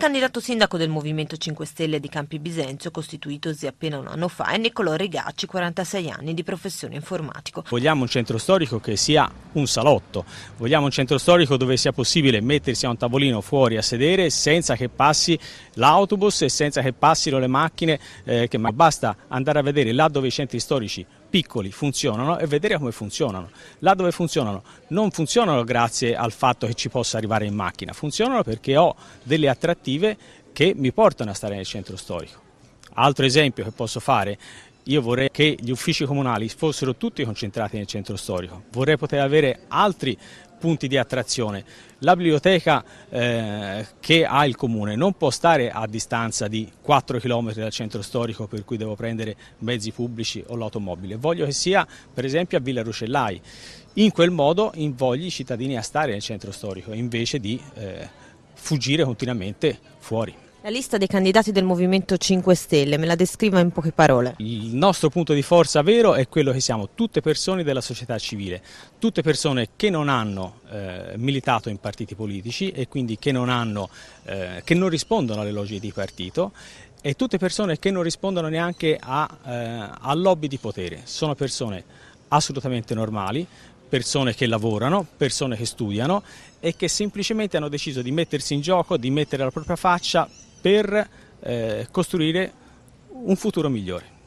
candidato sindaco del Movimento 5 Stelle di Campi Bisenzio, costituitosi appena un anno fa, è Niccolò Regacci, 46 anni di professione informatico. Vogliamo un centro storico che sia un salotto, vogliamo un centro storico dove sia possibile mettersi a un tavolino fuori a sedere senza che passi l'autobus e senza che passino le macchine, eh, che, ma basta andare a vedere là dove i centri storici piccoli funzionano e vedere come funzionano. Là dove funzionano, non funzionano grazie al fatto che ci possa arrivare in macchina, funzionano perché ho delle attrattive che mi portano a stare nel centro storico. Altro esempio che posso fare io vorrei che gli uffici comunali fossero tutti concentrati nel centro storico, vorrei poter avere altri punti di attrazione. La biblioteca eh, che ha il comune non può stare a distanza di 4 km dal centro storico per cui devo prendere mezzi pubblici o l'automobile. Voglio che sia per esempio a Villa Rucellai. In quel modo invogli i cittadini a stare nel centro storico invece di eh, fuggire continuamente fuori. La lista dei candidati del Movimento 5 Stelle, me la descriva in poche parole. Il nostro punto di forza vero è quello che siamo tutte persone della società civile, tutte persone che non hanno eh, militato in partiti politici e quindi che non, hanno, eh, che non rispondono alle logiche di partito e tutte persone che non rispondono neanche a, eh, a lobby di potere. Sono persone assolutamente normali, persone che lavorano, persone che studiano e che semplicemente hanno deciso di mettersi in gioco, di mettere la propria faccia per eh, costruire un futuro migliore.